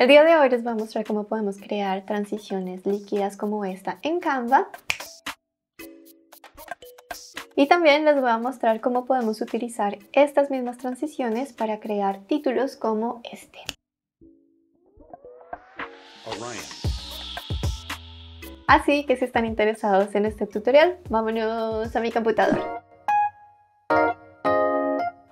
El día de hoy les voy a mostrar cómo podemos crear transiciones líquidas como esta en Canva. Y también les voy a mostrar cómo podemos utilizar estas mismas transiciones para crear títulos como este. Así que si están interesados en este tutorial, vámonos a mi computador.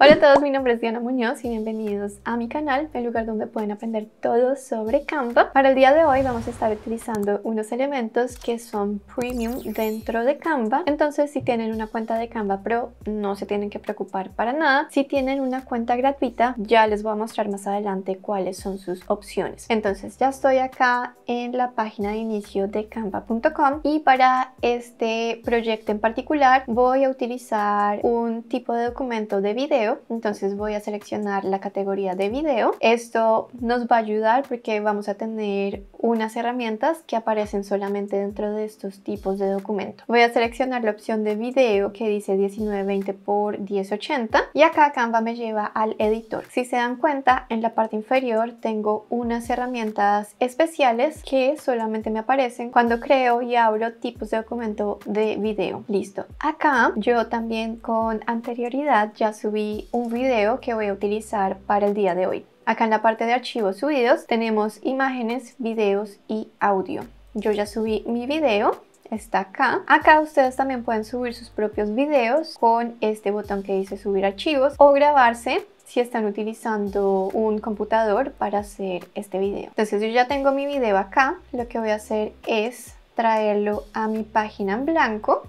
Hola a todos, mi nombre es Diana Muñoz y bienvenidos a mi canal, el lugar donde pueden aprender todo sobre Canva. Para el día de hoy vamos a estar utilizando unos elementos que son premium dentro de Canva. Entonces, si tienen una cuenta de Canva Pro, no se tienen que preocupar para nada. Si tienen una cuenta gratuita, ya les voy a mostrar más adelante cuáles son sus opciones. Entonces, ya estoy acá en la página de inicio de canva.com y para este proyecto en particular voy a utilizar un tipo de documento de video entonces voy a seleccionar la categoría de video. Esto nos va a ayudar porque vamos a tener unas herramientas que aparecen solamente dentro de estos tipos de documento. Voy a seleccionar la opción de video que dice 1920 por 1080 y acá Canva me lleva al editor. Si se dan cuenta, en la parte inferior tengo unas herramientas especiales que solamente me aparecen cuando creo y abro tipos de documento de video. Listo. Acá yo también con anterioridad ya subí un video que voy a utilizar para el día de hoy. Acá en la parte de archivos subidos tenemos imágenes, videos y audio. Yo ya subí mi video, está acá. Acá ustedes también pueden subir sus propios videos con este botón que dice subir archivos o grabarse si están utilizando un computador para hacer este video. Entonces yo ya tengo mi video acá, lo que voy a hacer es traerlo a mi página en blanco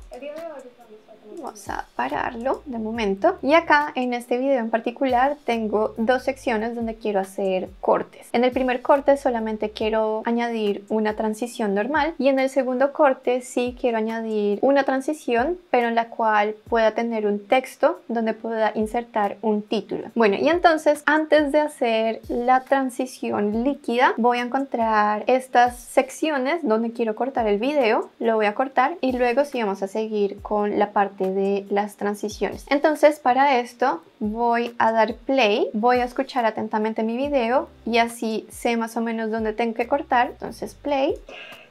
vamos a pararlo de momento. Y acá en este video en particular tengo dos secciones donde quiero hacer cortes. En el primer corte solamente quiero añadir una transición normal y en el segundo corte sí quiero añadir una transición pero en la cual pueda tener un texto donde pueda insertar un título. Bueno y entonces antes de hacer la transición líquida voy a encontrar estas secciones donde quiero cortar el video, lo voy a cortar y luego sí vamos a seguir con la parte de las transiciones. Entonces para esto voy a dar play, voy a escuchar atentamente mi video y así sé más o menos dónde tengo que cortar. Entonces play.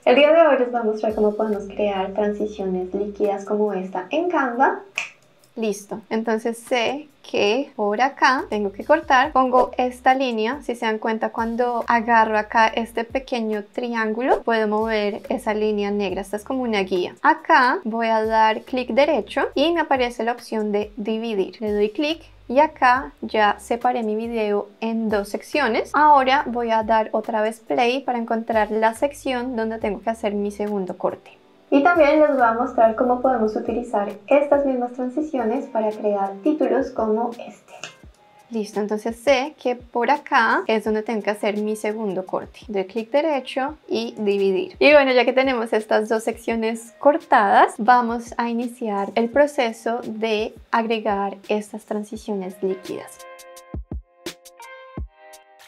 El día de hoy les vamos a mostrar cómo podemos crear transiciones líquidas como esta en Canva Listo. Entonces sé que por acá tengo que cortar. Pongo esta línea. Si se dan cuenta, cuando agarro acá este pequeño triángulo, puedo mover esa línea negra. Esta es como una guía. Acá voy a dar clic derecho y me aparece la opción de dividir. Le doy clic y acá ya separé mi video en dos secciones. Ahora voy a dar otra vez play para encontrar la sección donde tengo que hacer mi segundo corte. Y también les voy a mostrar cómo podemos utilizar estas mismas transiciones para crear títulos como este. Listo, entonces sé que por acá es donde tengo que hacer mi segundo corte. Doy clic derecho y dividir. Y bueno, ya que tenemos estas dos secciones cortadas, vamos a iniciar el proceso de agregar estas transiciones líquidas.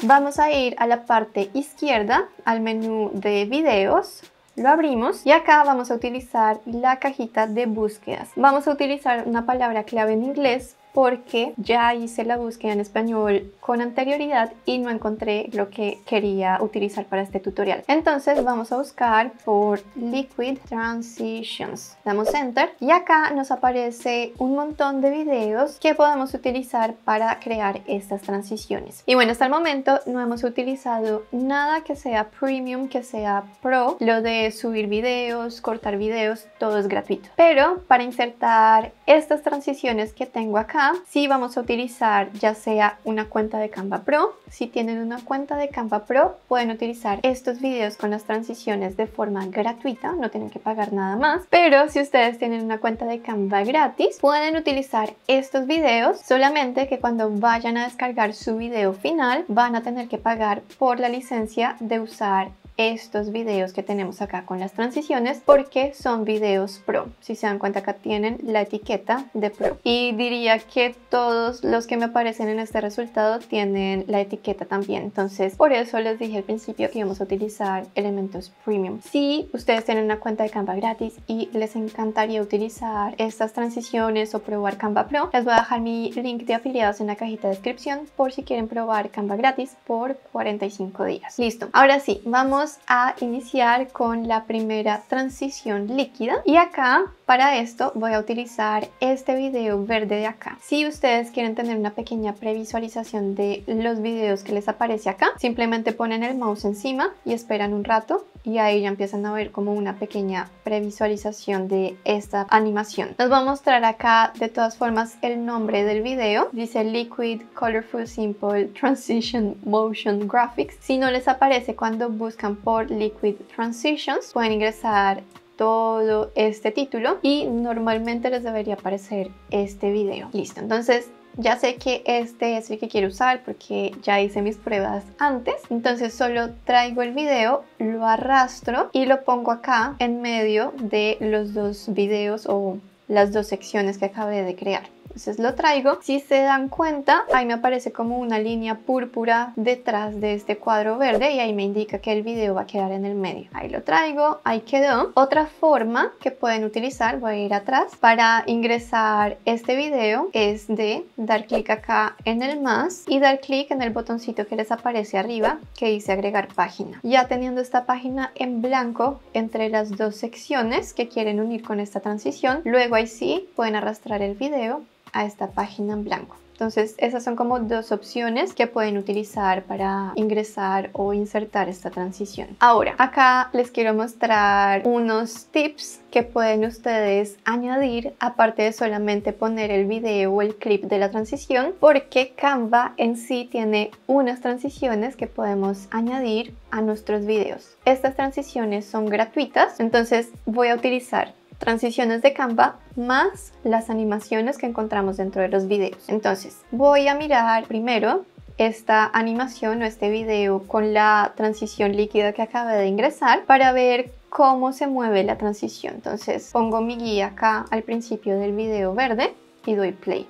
Vamos a ir a la parte izquierda, al menú de videos, lo abrimos y acá vamos a utilizar la cajita de búsquedas. Vamos a utilizar una palabra clave en inglés porque ya hice la búsqueda en español con anterioridad y no encontré lo que quería utilizar para este tutorial. Entonces vamos a buscar por Liquid Transitions. Damos Enter y acá nos aparece un montón de videos que podemos utilizar para crear estas transiciones. Y bueno, hasta el momento no hemos utilizado nada que sea premium, que sea pro. Lo de subir videos, cortar videos, todo es gratuito. Pero para insertar estas transiciones que tengo acá, si vamos a utilizar ya sea una cuenta de Canva Pro. Si tienen una cuenta de Canva Pro, pueden utilizar estos videos con las transiciones de forma gratuita, no tienen que pagar nada más. Pero si ustedes tienen una cuenta de Canva gratis, pueden utilizar estos videos, solamente que cuando vayan a descargar su video final, van a tener que pagar por la licencia de usar estos videos que tenemos acá con las transiciones porque son videos pro. Si se dan cuenta acá tienen la etiqueta de pro. Y diría que todos los que me aparecen en este resultado tienen la etiqueta también. Entonces por eso les dije al principio que íbamos a utilizar elementos premium. Si ustedes tienen una cuenta de Canva gratis y les encantaría utilizar estas transiciones o probar Canva Pro, les voy a dejar mi link de afiliados en la cajita de descripción por si quieren probar Canva gratis por 45 días. Listo. Ahora sí, vamos a iniciar con la primera transición líquida y acá para esto voy a utilizar este video verde de acá. Si ustedes quieren tener una pequeña previsualización de los videos que les aparece acá, simplemente ponen el mouse encima y esperan un rato y ahí ya empiezan a ver como una pequeña previsualización de esta animación. Nos va a mostrar acá de todas formas el nombre del video. Dice Liquid Colorful Simple Transition Motion Graphics. Si no les aparece cuando buscan por Liquid Transitions, pueden ingresar todo este título y normalmente les debería aparecer este video. Listo, entonces ya sé que este es el que quiero usar porque ya hice mis pruebas antes. Entonces solo traigo el video, lo arrastro y lo pongo acá en medio de los dos videos o las dos secciones que acabé de crear. Entonces lo traigo. Si se dan cuenta, ahí me aparece como una línea púrpura detrás de este cuadro verde y ahí me indica que el video va a quedar en el medio. Ahí lo traigo, ahí quedó. Otra forma que pueden utilizar, voy a ir atrás, para ingresar este video es de dar clic acá en el más y dar clic en el botoncito que les aparece arriba que dice agregar página. Ya teniendo esta página en blanco entre las dos secciones que quieren unir con esta transición, luego ahí sí pueden arrastrar el video a esta página en blanco. Entonces esas son como dos opciones que pueden utilizar para ingresar o insertar esta transición. Ahora, acá les quiero mostrar unos tips que pueden ustedes añadir aparte de solamente poner el video o el clip de la transición porque Canva en sí tiene unas transiciones que podemos añadir a nuestros videos. Estas transiciones son gratuitas, entonces voy a utilizar transiciones de Canva más las animaciones que encontramos dentro de los videos. Entonces, voy a mirar primero esta animación o este video con la transición líquida que acaba de ingresar para ver cómo se mueve la transición. Entonces pongo mi guía acá al principio del video verde y doy play.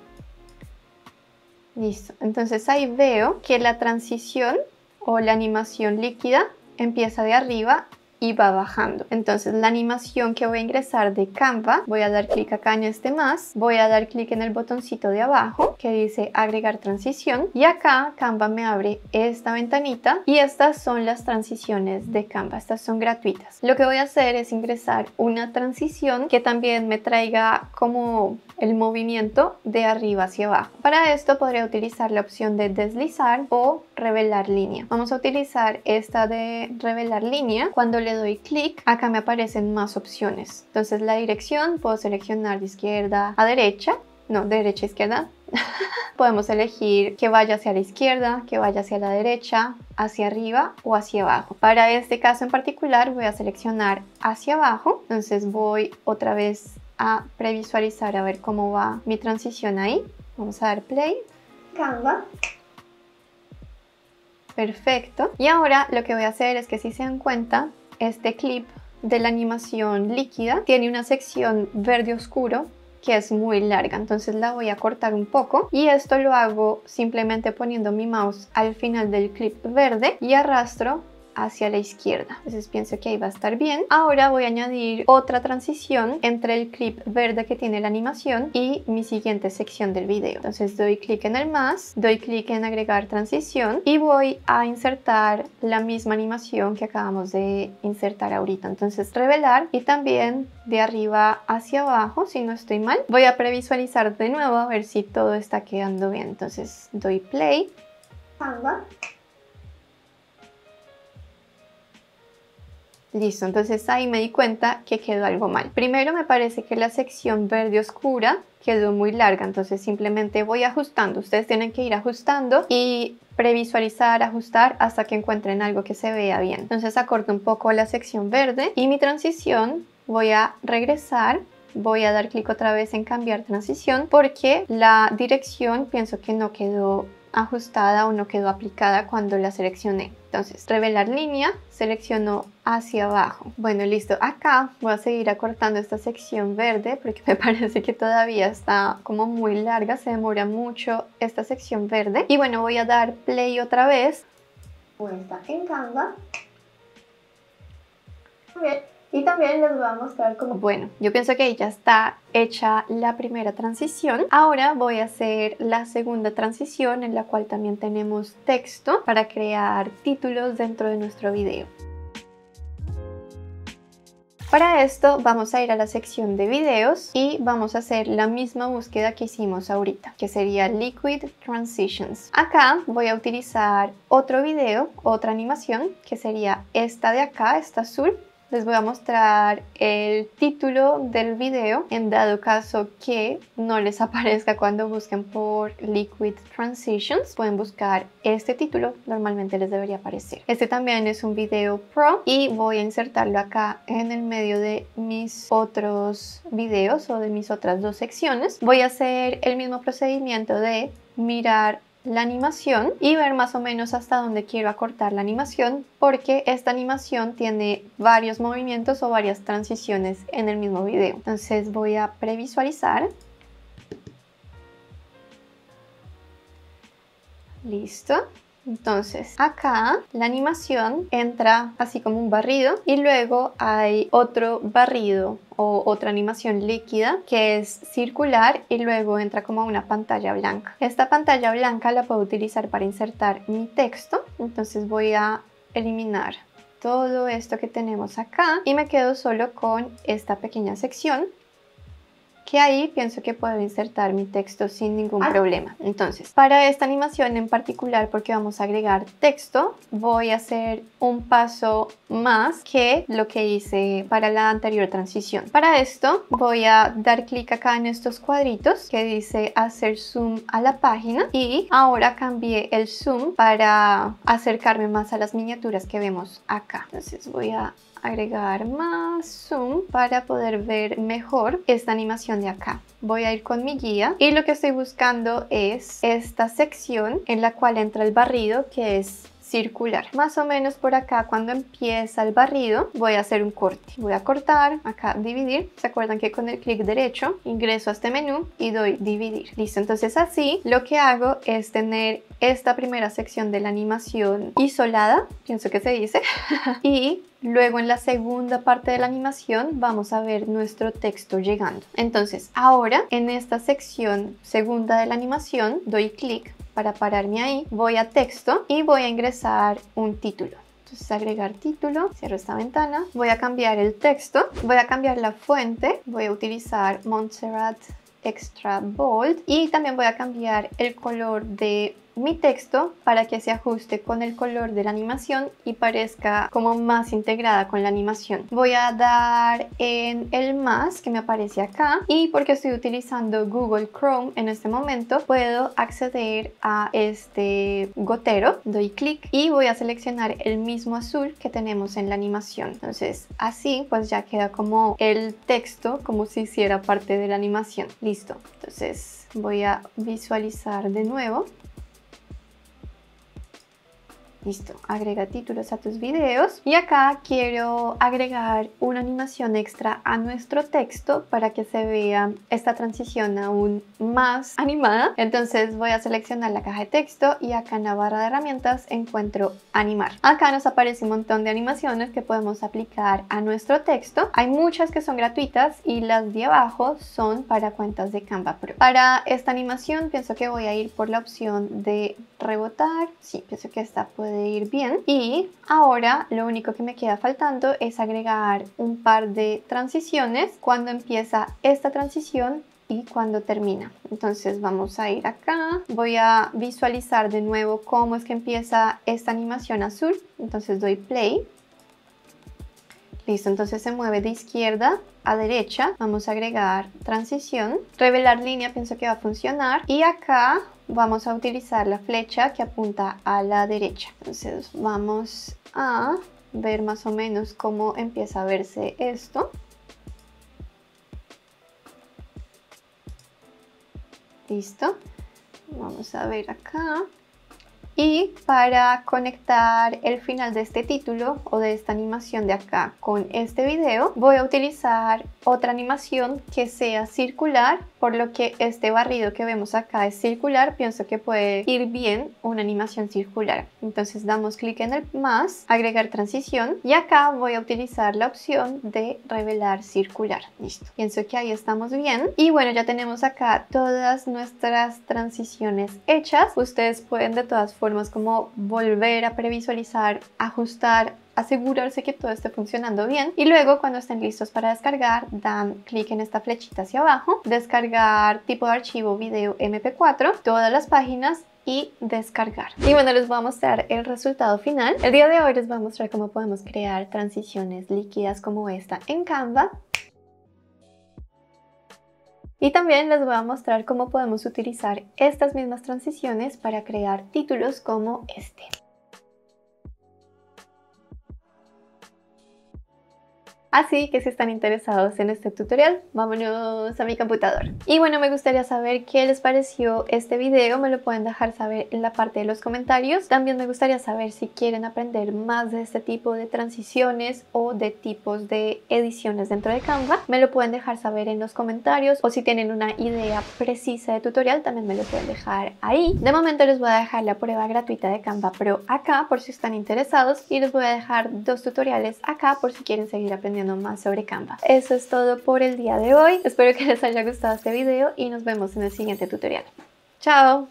Listo, entonces ahí veo que la transición o la animación líquida empieza de arriba y va bajando. Entonces la animación que voy a ingresar de Canva, voy a dar clic acá en este más, voy a dar clic en el botoncito de abajo que dice agregar transición y acá Canva me abre esta ventanita y estas son las transiciones de Canva, estas son gratuitas. Lo que voy a hacer es ingresar una transición que también me traiga como el movimiento de arriba hacia abajo. Para esto podría utilizar la opción de deslizar o revelar línea. Vamos a utilizar esta de revelar línea. Cuando le doy clic, acá me aparecen más opciones. Entonces la dirección puedo seleccionar de izquierda a derecha, no, derecha a izquierda. Podemos elegir que vaya hacia la izquierda, que vaya hacia la derecha, hacia arriba o hacia abajo. Para este caso en particular voy a seleccionar hacia abajo, entonces voy otra vez a previsualizar a ver cómo va mi transición ahí. Vamos a dar play. Canva. Perfecto. Y ahora lo que voy a hacer es que si se dan cuenta, este clip de la animación líquida tiene una sección verde oscuro que es muy larga, entonces la voy a cortar un poco y esto lo hago simplemente poniendo mi mouse al final del clip verde y arrastro hacia la izquierda. Entonces pienso que ahí va a estar bien. Ahora voy a añadir otra transición entre el clip verde que tiene la animación y mi siguiente sección del video. Entonces doy clic en el más, doy clic en agregar transición y voy a insertar la misma animación que acabamos de insertar ahorita. Entonces revelar y también de arriba hacia abajo, si no estoy mal. Voy a previsualizar de nuevo a ver si todo está quedando bien. Entonces doy play. Listo, entonces ahí me di cuenta que quedó algo mal. Primero me parece que la sección verde oscura quedó muy larga, entonces simplemente voy ajustando. Ustedes tienen que ir ajustando y previsualizar, ajustar hasta que encuentren algo que se vea bien. Entonces acorto un poco la sección verde y mi transición voy a regresar voy a dar clic otra vez en cambiar transición porque la dirección pienso que no quedó ajustada o no quedó aplicada cuando la seleccioné. Entonces, revelar línea, selecciono hacia abajo. Bueno, listo. Acá voy a seguir acortando esta sección verde porque me parece que todavía está como muy larga, se demora mucho esta sección verde. Y bueno, voy a dar play otra vez. en Canva. Y también les voy a mostrar cómo... Bueno, yo pienso que ya está hecha la primera transición. Ahora voy a hacer la segunda transición en la cual también tenemos texto para crear títulos dentro de nuestro video. Para esto vamos a ir a la sección de videos y vamos a hacer la misma búsqueda que hicimos ahorita, que sería Liquid Transitions. Acá voy a utilizar otro video, otra animación, que sería esta de acá, esta azul, les voy a mostrar el título del video en dado caso que no les aparezca cuando busquen por Liquid Transitions. Pueden buscar este título, normalmente les debería aparecer. Este también es un video pro y voy a insertarlo acá en el medio de mis otros videos o de mis otras dos secciones. Voy a hacer el mismo procedimiento de mirar la animación y ver más o menos hasta dónde quiero acortar la animación porque esta animación tiene varios movimientos o varias transiciones en el mismo video. Entonces voy a previsualizar. Listo. Entonces, acá la animación entra así como un barrido y luego hay otro barrido o otra animación líquida que es circular y luego entra como una pantalla blanca. Esta pantalla blanca la puedo utilizar para insertar mi texto, entonces voy a eliminar todo esto que tenemos acá y me quedo solo con esta pequeña sección que ahí pienso que puedo insertar mi texto sin ningún ah. problema. Entonces, para esta animación en particular, porque vamos a agregar texto, voy a hacer un paso más que lo que hice para la anterior transición. Para esto, voy a dar clic acá en estos cuadritos que dice hacer zoom a la página y ahora cambié el zoom para acercarme más a las miniaturas que vemos acá. Entonces voy a agregar más zoom para poder ver mejor esta animación de acá. Voy a ir con mi guía y lo que estoy buscando es esta sección en la cual entra el barrido que es circular. Más o menos por acá cuando empieza el barrido voy a hacer un corte. Voy a cortar, acá dividir. ¿Se acuerdan que con el clic derecho ingreso a este menú y doy dividir? Listo, entonces así lo que hago es tener esta primera sección de la animación isolada, pienso que se dice, y Luego en la segunda parte de la animación vamos a ver nuestro texto llegando. Entonces ahora en esta sección segunda de la animación doy clic para pararme ahí, voy a texto y voy a ingresar un título. Entonces agregar título, cierro esta ventana, voy a cambiar el texto, voy a cambiar la fuente, voy a utilizar Montserrat Extra Bold y también voy a cambiar el color de mi texto para que se ajuste con el color de la animación y parezca como más integrada con la animación. Voy a dar en el más que me aparece acá y porque estoy utilizando Google Chrome en este momento puedo acceder a este gotero, doy clic y voy a seleccionar el mismo azul que tenemos en la animación. Entonces así pues ya queda como el texto como si hiciera parte de la animación. Listo. Entonces voy a visualizar de nuevo Listo, agrega títulos a tus videos y acá quiero agregar una animación extra a nuestro texto para que se vea esta transición aún más animada. Entonces voy a seleccionar la caja de texto y acá en la barra de herramientas encuentro animar. Acá nos aparece un montón de animaciones que podemos aplicar a nuestro texto. Hay muchas que son gratuitas y las de abajo son para cuentas de Canva Pro. Para esta animación pienso que voy a ir por la opción de rebotar. Sí, pienso que esta puede ir bien. Y ahora lo único que me queda faltando es agregar un par de transiciones cuando empieza esta transición y cuando termina. Entonces vamos a ir acá, voy a visualizar de nuevo cómo es que empieza esta animación azul, entonces doy play Listo, entonces se mueve de izquierda a derecha. Vamos a agregar transición. Revelar línea pienso que va a funcionar. Y acá vamos a utilizar la flecha que apunta a la derecha. Entonces vamos a ver más o menos cómo empieza a verse esto. Listo. Vamos a ver acá. Y para conectar el final de este título o de esta animación de acá con este video, voy a utilizar otra animación que sea circular por lo que este barrido que vemos acá es circular, pienso que puede ir bien una animación circular. Entonces damos clic en el más, agregar transición y acá voy a utilizar la opción de revelar circular. Listo, pienso que ahí estamos bien. Y bueno, ya tenemos acá todas nuestras transiciones hechas. Ustedes pueden de todas formas como volver a previsualizar, ajustar, asegurarse que todo esté funcionando bien y luego cuando estén listos para descargar dan clic en esta flechita hacia abajo descargar tipo de archivo video mp4 todas las páginas y descargar. Y bueno, les voy a mostrar el resultado final. El día de hoy les voy a mostrar cómo podemos crear transiciones líquidas como esta en Canva. Y también les voy a mostrar cómo podemos utilizar estas mismas transiciones para crear títulos como este. Así ah, que si están interesados en este tutorial, vámonos a mi computador Y bueno, me gustaría saber qué les pareció este video, me lo pueden dejar saber en la parte de los comentarios. También me gustaría saber si quieren aprender más de este tipo de transiciones o de tipos de ediciones dentro de Canva. Me lo pueden dejar saber en los comentarios o si tienen una idea precisa de tutorial, también me lo pueden dejar ahí. De momento les voy a dejar la prueba gratuita de Canva Pro acá por si están interesados y les voy a dejar dos tutoriales acá por si quieren seguir aprendiendo más sobre Canva. Eso es todo por el día de hoy. Espero que les haya gustado este video y nos vemos en el siguiente tutorial. ¡Chao!